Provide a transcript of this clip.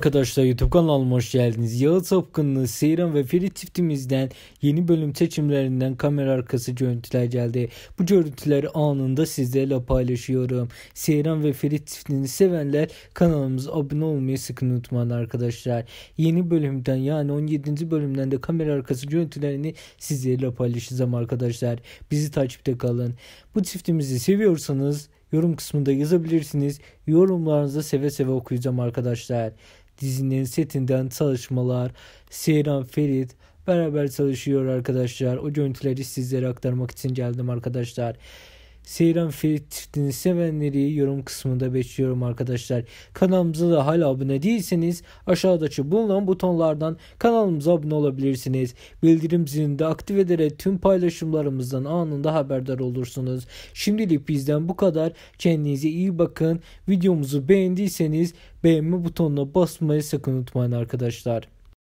Arkadaşlar YouTube kanalıma hoş geldiniz. Yağıt Sapkınlı, Seyran ve Ferit çiftimizden yeni bölüm seçimlerinden kamera arkası görüntüler geldi. Bu görüntüleri anında sizlerle paylaşıyorum. Seyran ve Ferit çiftini sevenler kanalımıza abone olmayı sakın unutmayın arkadaşlar. Yeni bölümden yani 17. bölümden de kamera arkası görüntülerini sizlerle paylaşacağım arkadaşlar. Bizi takipte kalın. Bu çiftimizi seviyorsanız yorum kısmında yazabilirsiniz. Yorumlarınızı seve seve okuyacağım arkadaşlar. Dizinin setinden çalışmalar, Seyran Ferit beraber çalışıyor arkadaşlar. O görüntüleri sizlere aktarmak için geldim arkadaşlar. Seyran Ferit sevenleri yorum kısmında bekliyorum arkadaşlar. Kanalımıza da hala abone değilseniz aşağıdaki bulunan butonlardan kanalımıza abone olabilirsiniz. Bildirim zilini de aktif ederek tüm paylaşımlarımızdan anında haberdar olursunuz. Şimdilik bizden bu kadar. Kendinize iyi bakın. Videomuzu beğendiyseniz beğenme butonuna basmayı sakın unutmayın arkadaşlar.